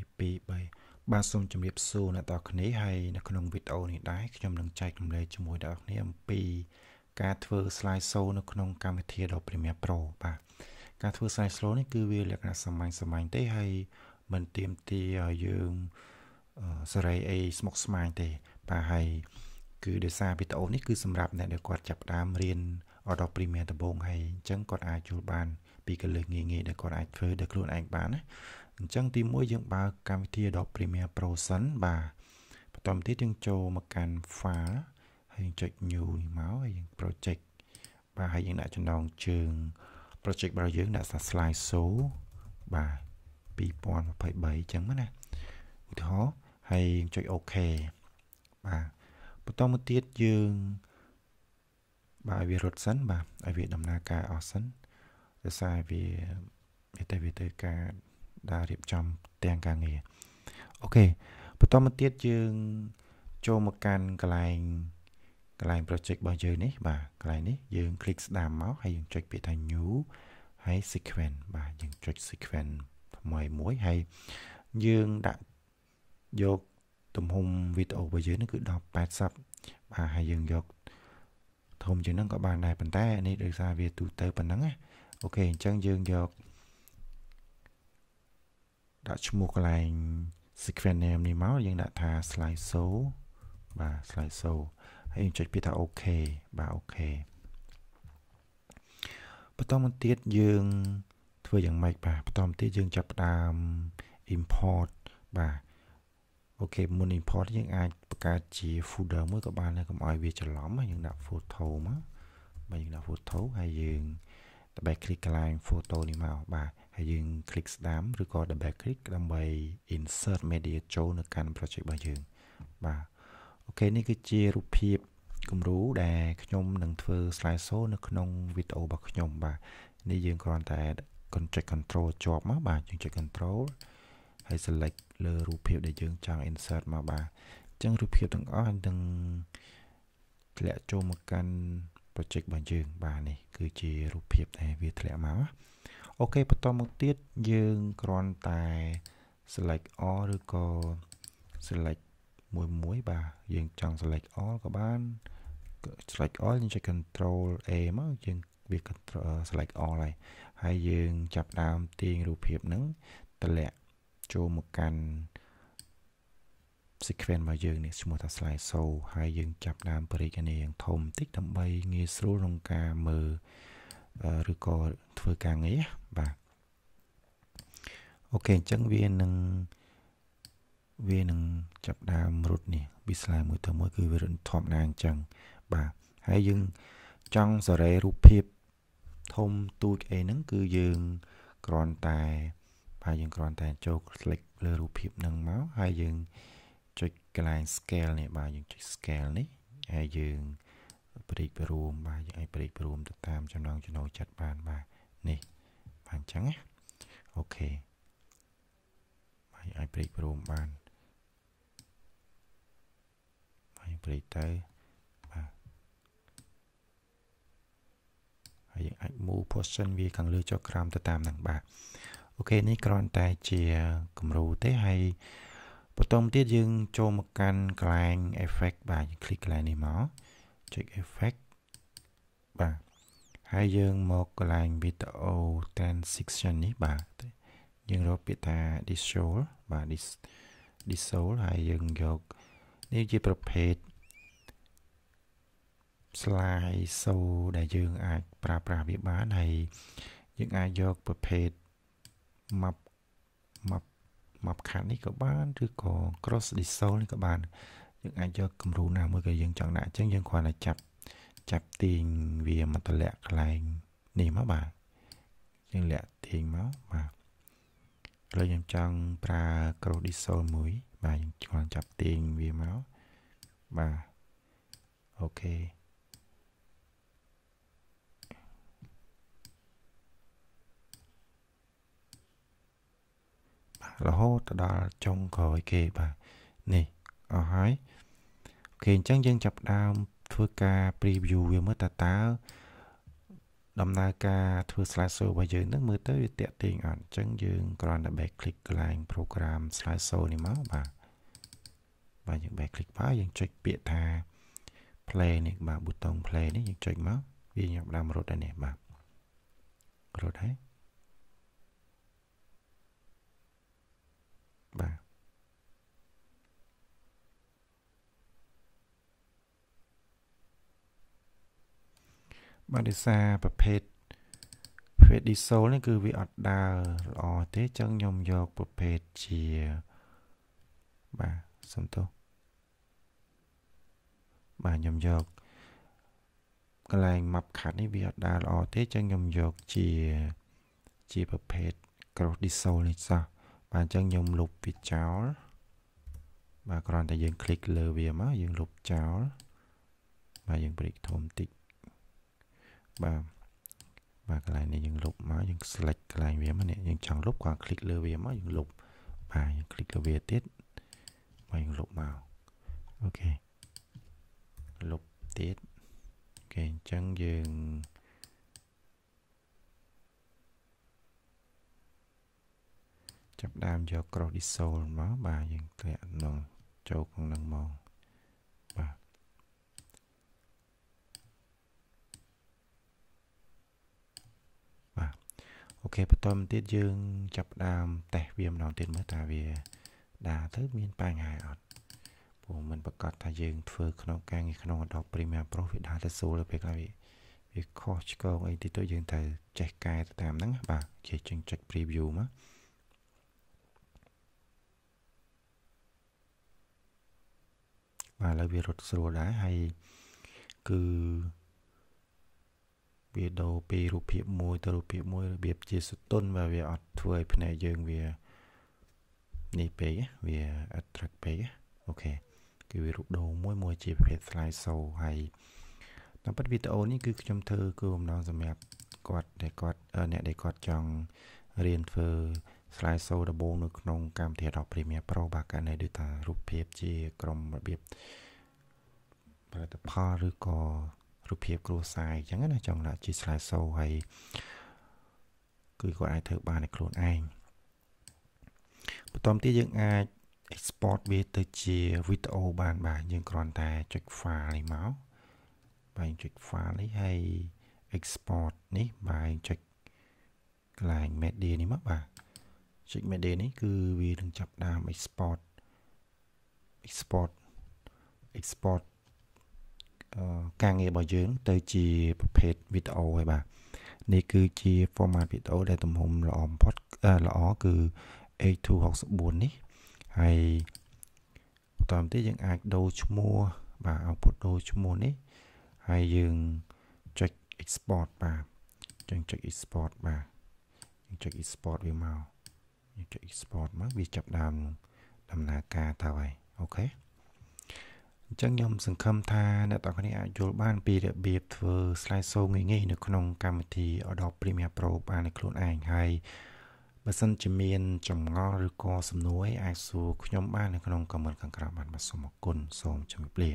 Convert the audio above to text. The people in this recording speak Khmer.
1 2 3បាទសូមជម្រាបសួរអ្នកទាំងគ្នាហើយនៅក្នុងវីដេអូនេះដែរខ្ញុំនឹងចែករំលែកជាមួយអ្នកទាំងគ្នាអំពីការធ្វើ slide show នៅក្នុងកម្មវិធីដល់ Premiere Pro បាទការធ្វើ slide show នេះគឺវាលក្ខណៈសាមញ្ញសាមញ្ញទេហើយមិនទាមទារឲ្យយើងសេរីអីស្មុគស្មាញទេ បាទហើយគឺដោយសារវីដេអូនេះគឺសម្រាប់អ្នកដែលគាត់ចាប់ផ្ដើមរៀន Adobe Premiere ដំបូងហើយអញ្ចឹងគាត់អាចចូលបាន ពីកលឹះងាយងាយដែលគាត់អាចធ្វើដោយខ្លួនឯងបានណាអញ្ចឹងទី1យើងបើកកម្មវិធី Adobe Premiere Pro សិនបាទបន្តមកទៀតយើងចូលមកកាន់ File ហើយយើងចុច New នេះមកហើយយើង Project បាទហើយយើងដាក់ចំណងជើង project របស់យើងដាក់ថា slide show បាទ2023អញ្ចឹងណាឧទាហរណ៍ហើយយើងចុច OK បាទបន្តមកទៀតយើងបាទឲ្យវារត់សិនបាទឲ្យវាដំណើរការអស់សិនដោយសារវាវាតែវាទៅការដែលរៀបចំទាំងការងារអូខេបន្តមកទៀតយើងចូលមកកាន់កន្លែងកន្លែង project របស់យើងនេះបាទកន្លែងនេះយើង click ស្ដាមមកហើយយើងចុចពាក្យថា new ហើយ sequence បាទយើងចុច sequence ថ្មីមួយហើយយើងដាក់យកទំហំវីដេអូរបស់យើងនេះគឺ1080បាទហើយយើងយកធំជាងហ្នឹងក៏បានដែរប៉ុន្តែនេះដោយសារវាទូទៅប៉ុណ្ណឹងណាអូខេអញ្ចឹងយើងយក1080ដាក់ឈ្មោះកន្លែង sequence name នេះមកយើងដាក់ថា slide show បាទ slide show ហើយយើងចុចពាក្យថា OK បាទ OK បន្តមកទៀតយើង ធ្វើយ៉ាងម៉េចបាទបន្តមកទៀតយើងចាប់ផ្ដើម import បាទអូខេមុន import យើងអាចបង្កើតជា folder មួយក៏បានដែរកុំឲ្យវាច្រឡំយើងដាក់ photo មកបាទយើងដាក់ photo ហើយយើងតែបែរ click កន្លែង photo នេះមកបាទហើយយើង click ស្ដាំឬក៏ double click ដើម្បី insert media ចូលនៅកាន់ project របស់យើងបាទអូខេនេះ គឺជារូបភាពគំរូដែលខ្ញុំនឹងធ្វើ slide show នៅក្នុងវីដេអូរបស់ខ្ញុំបាទនេះយើងគ្រាន់តែ control control ជាប់មកបាទយើងចុច control ហើយ select លើរូបភាពដែលយើងចង់ insert មកបាទអញ្ចឹងរូបភាពទាំងអស់នឹងធ្លាក់ចូលមកកាន់ project របស់យើងបាទនេះគឺជារូបភាព ដែល វាធ្លាក់មកណាអូខេបន្តមកទៀតយើងគ្រាន់តែ select all ឬក៏ select មួយមួយបាទយើងចង់ select all ក៏បាន select all យើងចុច control A មកយើងវា control select all ហើយហើយយើងចាប់ដើមទាញរូបភាពហ្នឹងតម្លាក់ចូលមកកាន់ sequence របស់យើងនេះឈ្មោះថា slide show ហើយយើងចាប់ដើមបរិយាកាសនេះយ៉ាងធំបន្តិចដើម្បី ងាយស្រួលក្នុងការមើលឬក៏ធ្វើការងារបាទអូខេអញ្ចឹងវានឹងវានឹងចាប់ដើមរត់នេះវាស្លាយមួយទៅមួយគឺវារត់ធម្មតាអញ្ចឹងបាទហើយយើងចង់សរេរូបភាពធំទូចអីហ្នឹង គឺយើងគ្រាន់តែបាទយើងគ្រាន់តែចូល click លើរូបភាពហ្នឹងមកហើយយើងចុចកន្លែង scale នេះបាទយើងចុច scale នេះហើយយើងប្រេករួមបាទយើងអាចប្រេករួមទៅតាមចំណងចំណូលចិត្តបានបាទនេះបាទអញ្ចឹងណាអូខេបាទយើងអាចប្រេករួមបានបាទយើងប្រេកទៅបាទហើយយើងអាច move position វាខាងលើចុះក្រោមទៅតាមហ្នឹងបាទអូខេនេះគ្រាន់តែជាគំរូទេហើយបន្តមកទៀតយើង ចូលមកកាន់កន្លែង effect បាទយើងคลิกកន្លែងនេះមក check effect បាទហើយយើងមកកន្លែង video transition នេះបាទយើងរកពាក្យថា dissolve បាទ dissolve ហើយយើងយកនេះជាប្រភេទ slide so ដែលយើងអាចប្រើប្រាស់វាបានហើយយើងអាចយកប្រភេទ map map map ខាត់នេះក៏បានឬក៏ cross dissolve នេះក៏បានយើងអាចយកគំរូណាមួយក៏យើងចង់ដាក់អញ្ចឹងយើងគ្រាន់តែចាប់ចាប់ទាញវាមកតម្លាក់ខ្លែងនេះមកបាទយើងលាក់ទាញមកបាទឥឡូវខ្ញុំចង់ប្រើ cross dissolve មួយ បាទយើងគ្រាន់ចាប់ទាញវាមកបាទអូខេរហូតដល់ចុងក្រោយគេបាទនេះអស់ហើយអូខេអញ្ចឹងយើងចាប់ដើមធ្វើការ preview វាមើលតើតើដំណើរការធ្វើ slideshow របស់យើងនឹង មើលទៅវាតាក់ទាញអត់អញ្ចឹងយើងគ្រាន់តែ back click កន្លែង program slideshow នេះមកបាទបាទយើង back click មកយើងចុចពាក្យថា play នេះបាទប៊ូតុង play នេះយើងចុចមកវាញ៉ាំដើមរត់ហើយនេះបាទរត់ហើយបាទដោយសារប្រភេទប្រភេទ dissolve នេះគឺវាអត់ដើរល្អទេអញ្ចឹងខ្ញុំយកប្រភេទជាបាទសំទោសបាទខ្ញុំយកកន្លែង map card នេះវាអត់ដើរល្អទេអញ្ចឹងខ្ញុំយកជាជាប្រភេទ cross dissolve នេះសោះបាទអញ្ចឹងខ្ញុំលុបវាចោលបាទគ្រាន់តែយើងคลิกលើវាមកយើងលុបចោលបាទយើងព្រិចធំតិចបាទបាទកន្លែងនេះយើងលុបមកយើង select កន្លែងវាមកនេះយើងចង់លុបគាត់ click លើវាមកយើងលុបបាទយើង click លើវាទៀតមកយើងលុបមកអូខេលុបទៀតអូខេអញ្ចឹងយើង ចាប់ដើមយក cross dissolve មកបាទយើងធ្លាក់នឹងចូលក្នុងនឹងមកអូខេបន្តមកទៀតយើងចាប់ដើមតេស្តវាម្ដងទៀតមើលតើវាដើរទៅមានបញ្ហាអត់ ព្រោះមិនប្រកាសថាយើងធ្វើក្នុងការងារក្នុង Adobe Premiere Pro វាដើរទៅស្រួលពេលខ្លះវាវាខុសឆ្គងអីតិចតួចយើងត្រូវចេះកែទៅតាមហ្នឹងបាទជាចេញចុច preview មកបាទឥឡូវវារត់ស្រួលដែរហើយគឺវាដូរពីរូបភាពមួយទៅរូបភាពមួយរបៀបជាសតុនបើវាអត់ធ្វើឲ្យភ្នែកយើងវានេះពេកវាអត់ត្រឹកពេកអូខេគឺវារូបដូរមួយមួយជាប្រភេទ slide show ហើយតាមពិតវីដេអូនេះគឺខ្ញុំធ្វើគឺបំណងសម្រាប់គាត់ដែលគាត់អ្នកដែលគាត់ចង់រៀនធ្វើ slide show ដំបូងនៅក្នុងកម្មវិធី Adobe Premiere Pro បាទករណីដូចថារូបភាពជាក្រុមរបៀបផលិតផលឬក៏រូបភាពគ្រួសារអញ្ចឹងណាចង់ដាក់ជាស្លាយសូហើយគឺគាត់អាចធ្វើបានឲ្យខ្លួនឯងបន្តទៀតយើងអាច export វាទៅជាវីដេអូបានបាទយើងគ្រាន់តែចុច file នេះមកបាទយើងចុច file នេះហើយ export នេះបាទយើងចុចកន្លែង media នេះមកបាទចុច media នេះគឺវានឹងចាប់ដើម export export export ការងាររបស់យើង ទៅជាប្រភេទវីដេអូហើយបាទនេះគឺជា format វីដេអូដែលទំហំល្អបំផុតល្អគឺ A264 នេះហើយបន្តមកទៀតយើងអាចដូរឈ្មោះបាទ output ដូរឈ្មោះនេះហើយយើងចុច export បាទចឹងចុច export បាទយើងចុច export វាមកយើងចុច export មកវាចាប់ដើមដំណើរការទៅហើយអូខេចឹងខ្ញុំសង្ឃឹមថាអ្នកទាំងគ្នាអាចយល់បានពីរបៀបធ្វើ slideshow ងាយៗនៅ ក្នុងកម្មវិធី Adobe Premiere Pro បានដោយខ្លួនឯងហើយបើសិនជាមានចម្ងល់ឬក៏សំណួរអាចសួរខ្ញុំបាននៅក្នុង comment ខាងក្រោមបានបាទសូមអរគុណសូមជម្រាបលា